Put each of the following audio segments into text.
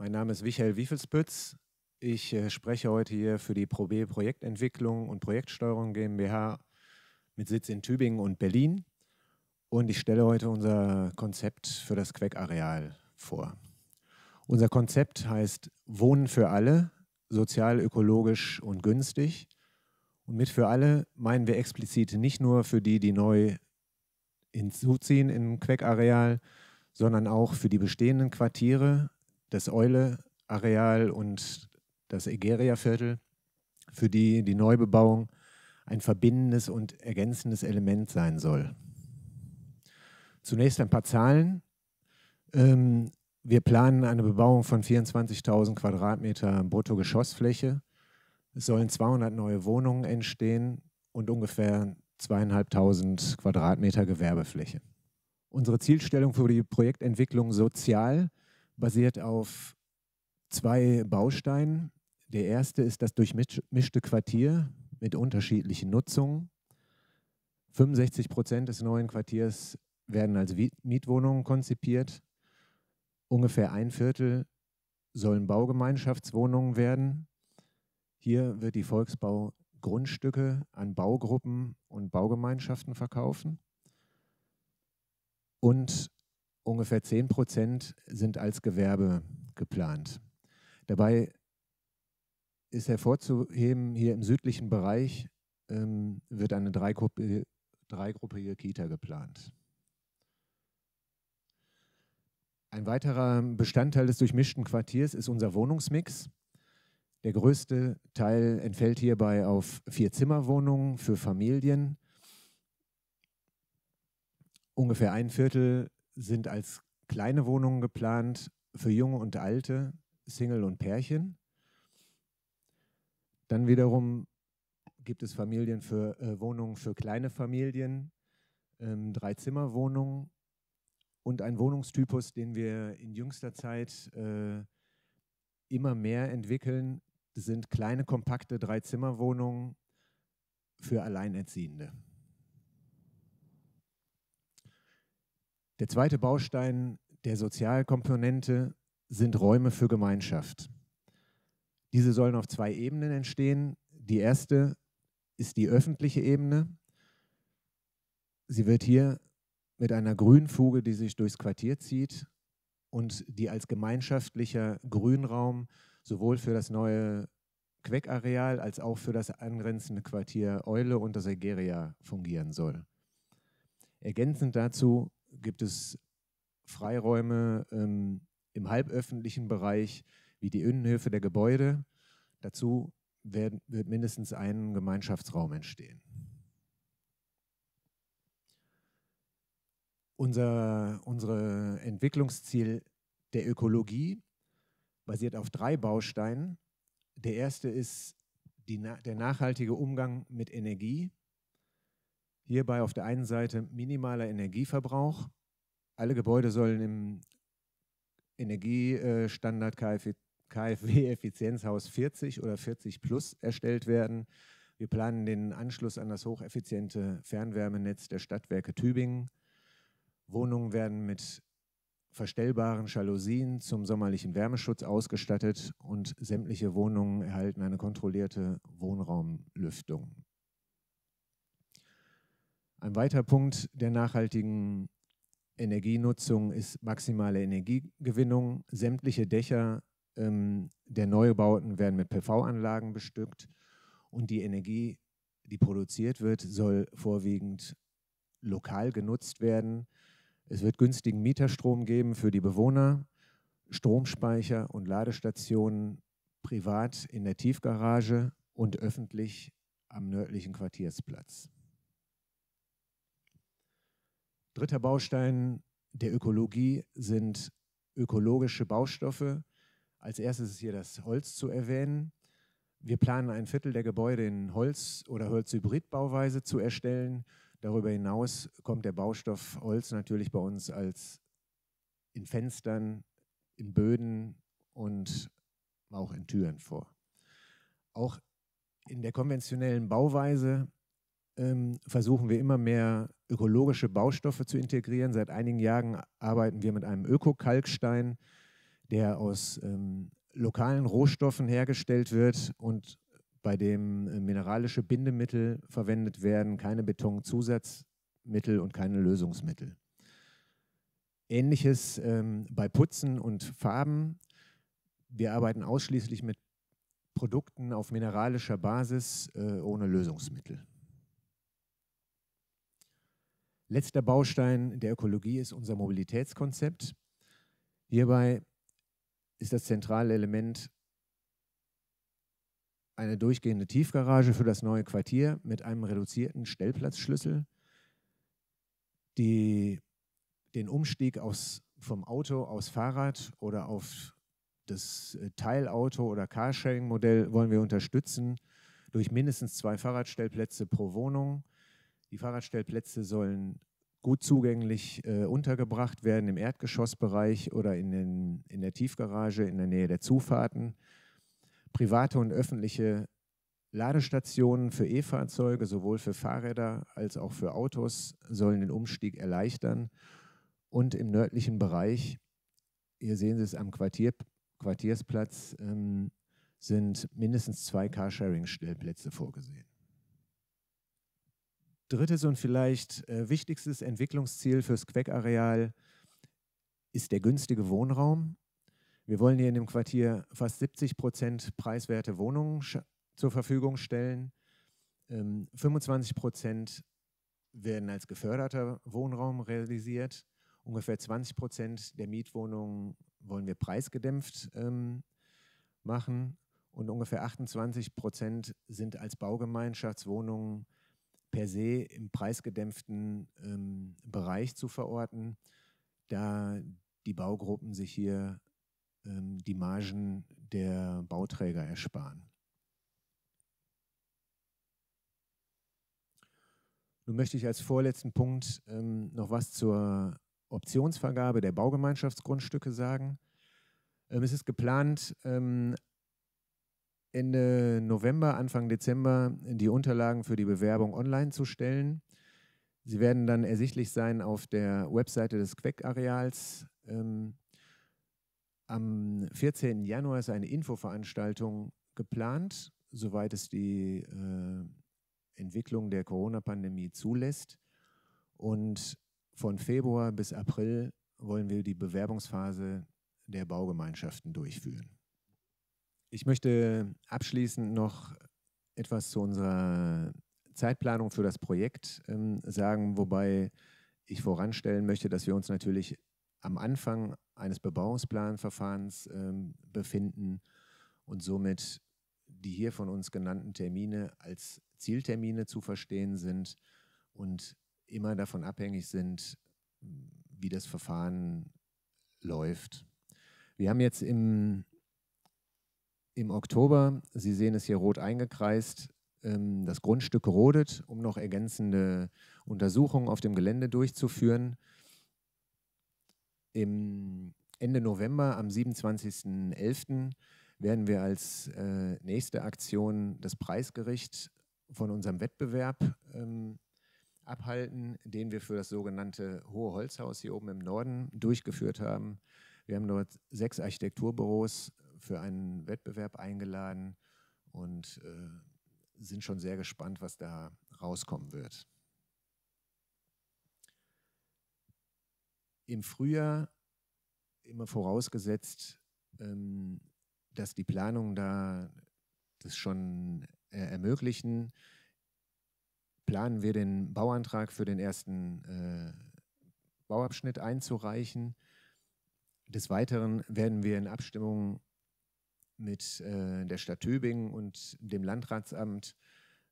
Mein Name ist Michael Wiefelspütz. Ich äh, spreche heute hier für die ProB Projektentwicklung und Projektsteuerung GmbH mit Sitz in Tübingen und Berlin. Und ich stelle heute unser Konzept für das Queckareal vor. Unser Konzept heißt Wohnen für alle, sozial, ökologisch und günstig. Und mit für alle meinen wir explizit nicht nur für die, die neu hinzuziehen im Queckareal, sondern auch für die bestehenden Quartiere, das Eule-Areal und das Egeria-Viertel, für die die Neubebauung ein verbindendes und ergänzendes Element sein soll. Zunächst ein paar Zahlen. Ähm, wir planen eine Bebauung von 24.000 Quadratmeter Bruttogeschossfläche. Es sollen 200 neue Wohnungen entstehen und ungefähr 2.500 Quadratmeter Gewerbefläche. Unsere Zielstellung für die Projektentwicklung sozial basiert auf zwei Bausteinen. Der erste ist das durchmischte Quartier mit unterschiedlichen Nutzungen. 65 Prozent des neuen Quartiers werden als Mietwohnungen konzipiert. Ungefähr ein Viertel sollen Baugemeinschaftswohnungen werden. Hier wird die Volksbau Grundstücke an Baugruppen und Baugemeinschaften verkaufen. Und ungefähr 10 Prozent sind als Gewerbe geplant. Dabei ist hervorzuheben, hier im südlichen Bereich ähm, wird eine dreigruppige, Kita geplant. Ein weiterer Bestandteil des durchmischten Quartiers ist unser Wohnungsmix. Der größte Teil entfällt hierbei auf vier zimmer für Familien. Ungefähr ein Viertel sind als kleine Wohnungen geplant für Junge und Alte, Single und Pärchen. Dann wiederum gibt es Familien für äh, Wohnungen für kleine Familien, ähm, Dreizimmerwohnungen und ein Wohnungstypus, den wir in jüngster Zeit äh, immer mehr entwickeln, sind kleine kompakte Dreizimmerwohnungen für Alleinerziehende. Der zweite Baustein der Sozialkomponente sind Räume für Gemeinschaft. Diese sollen auf zwei Ebenen entstehen. Die erste ist die öffentliche Ebene. Sie wird hier mit einer Grünfuge, die sich durchs Quartier zieht und die als gemeinschaftlicher Grünraum sowohl für das neue Queckareal als auch für das angrenzende Quartier Eule und das Egeria fungieren soll. Ergänzend dazu gibt es Freiräume ähm, im halböffentlichen Bereich, wie die Innenhöfe der Gebäude. Dazu werden, wird mindestens ein Gemeinschaftsraum entstehen. Unser unsere Entwicklungsziel der Ökologie basiert auf drei Bausteinen. Der erste ist die, der nachhaltige Umgang mit Energie, Hierbei auf der einen Seite minimaler Energieverbrauch. Alle Gebäude sollen im Energiestandard KfW, Effizienzhaus 40 oder 40 plus erstellt werden. Wir planen den Anschluss an das hocheffiziente Fernwärmenetz der Stadtwerke Tübingen. Wohnungen werden mit verstellbaren Jalousien zum sommerlichen Wärmeschutz ausgestattet und sämtliche Wohnungen erhalten eine kontrollierte Wohnraumlüftung. Ein weiterer Punkt der nachhaltigen Energienutzung ist maximale Energiegewinnung. Sämtliche Dächer ähm, der Neubauten werden mit PV-Anlagen bestückt und die Energie, die produziert wird, soll vorwiegend lokal genutzt werden. Es wird günstigen Mieterstrom geben für die Bewohner, Stromspeicher und Ladestationen privat in der Tiefgarage und öffentlich am nördlichen Quartiersplatz. Dritter Baustein der Ökologie sind ökologische Baustoffe. Als erstes ist hier das Holz zu erwähnen. Wir planen ein Viertel der Gebäude in Holz- oder Holzhybridbauweise zu erstellen. Darüber hinaus kommt der Baustoff Holz natürlich bei uns als in Fenstern, in Böden und auch in Türen vor. Auch in der konventionellen Bauweise ähm, versuchen wir immer mehr ökologische Baustoffe zu integrieren. Seit einigen Jahren arbeiten wir mit einem Ökokalkstein, der aus ähm, lokalen Rohstoffen hergestellt wird und bei dem äh, mineralische Bindemittel verwendet werden, keine Betonzusatzmittel und keine Lösungsmittel. Ähnliches ähm, bei Putzen und Farben. Wir arbeiten ausschließlich mit Produkten auf mineralischer Basis äh, ohne Lösungsmittel. Letzter Baustein der Ökologie ist unser Mobilitätskonzept. Hierbei ist das zentrale Element eine durchgehende Tiefgarage für das neue Quartier mit einem reduzierten Stellplatzschlüssel, die den Umstieg aus, vom Auto aufs Fahrrad oder auf das äh, Teilauto oder Carsharing-Modell wollen wir unterstützen durch mindestens zwei Fahrradstellplätze pro Wohnung die Fahrradstellplätze sollen gut zugänglich äh, untergebracht werden im Erdgeschossbereich oder in, den, in der Tiefgarage in der Nähe der Zufahrten. Private und öffentliche Ladestationen für E-Fahrzeuge, sowohl für Fahrräder als auch für Autos, sollen den Umstieg erleichtern. Und im nördlichen Bereich, hier sehen Sie es am Quartier, Quartiersplatz, ähm, sind mindestens zwei Carsharing-Stellplätze vorgesehen drittes und vielleicht äh, wichtigstes Entwicklungsziel fürs Queck-Areal ist der günstige Wohnraum. Wir wollen hier in dem Quartier fast 70 Prozent preiswerte Wohnungen zur Verfügung stellen. Ähm, 25 Prozent werden als geförderter Wohnraum realisiert. Ungefähr 20 Prozent der Mietwohnungen wollen wir preisgedämpft ähm, machen und ungefähr 28 Prozent sind als Baugemeinschaftswohnungen per se im preisgedämpften ähm, Bereich zu verorten, da die Baugruppen sich hier ähm, die Margen der Bauträger ersparen. Nun möchte ich als vorletzten Punkt ähm, noch was zur Optionsvergabe der Baugemeinschaftsgrundstücke sagen. Ähm, es ist geplant, ähm, Ende November, Anfang Dezember die Unterlagen für die Bewerbung online zu stellen. Sie werden dann ersichtlich sein auf der Webseite des Queck-Areals. Ähm, am 14. Januar ist eine Infoveranstaltung geplant, soweit es die äh, Entwicklung der Corona-Pandemie zulässt. Und von Februar bis April wollen wir die Bewerbungsphase der Baugemeinschaften durchführen. Ich möchte abschließend noch etwas zu unserer Zeitplanung für das Projekt ähm, sagen, wobei ich voranstellen möchte, dass wir uns natürlich am Anfang eines Bebauungsplanverfahrens ähm, befinden und somit die hier von uns genannten Termine als Zieltermine zu verstehen sind und immer davon abhängig sind, wie das Verfahren läuft. Wir haben jetzt im im Oktober, Sie sehen es hier rot eingekreist, ähm, das Grundstück rodet, um noch ergänzende Untersuchungen auf dem Gelände durchzuführen. Im Ende November, am 27.11., werden wir als äh, nächste Aktion das Preisgericht von unserem Wettbewerb ähm, abhalten, den wir für das sogenannte Hohe Holzhaus hier oben im Norden durchgeführt haben. Wir haben dort sechs Architekturbüros für einen Wettbewerb eingeladen und äh, sind schon sehr gespannt, was da rauskommen wird. Im Frühjahr, immer vorausgesetzt, ähm, dass die Planungen da das schon äh, ermöglichen, planen wir den Bauantrag für den ersten äh, Bauabschnitt einzureichen. Des Weiteren werden wir in Abstimmung mit äh, der Stadt Tübingen und dem Landratsamt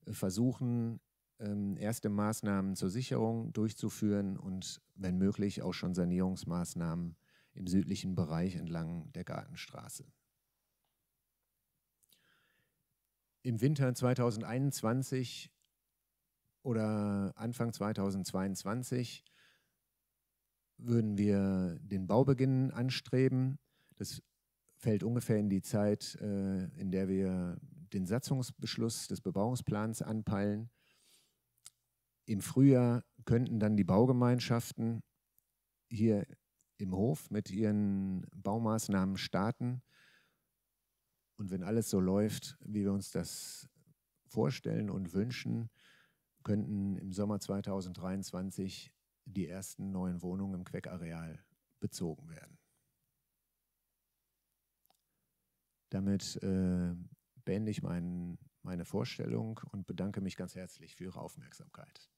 äh, versuchen, ähm, erste Maßnahmen zur Sicherung durchzuführen und wenn möglich auch schon Sanierungsmaßnahmen im südlichen Bereich entlang der Gartenstraße. Im Winter 2021 oder Anfang 2022 würden wir den Baubeginn anstreben. Das fällt ungefähr in die Zeit, äh, in der wir den Satzungsbeschluss des Bebauungsplans anpeilen. Im Frühjahr könnten dann die Baugemeinschaften hier im Hof mit ihren Baumaßnahmen starten. Und wenn alles so läuft, wie wir uns das vorstellen und wünschen, könnten im Sommer 2023 die ersten neuen Wohnungen im Queckareal bezogen werden. Damit äh, beende ich mein, meine Vorstellung und bedanke mich ganz herzlich für Ihre Aufmerksamkeit.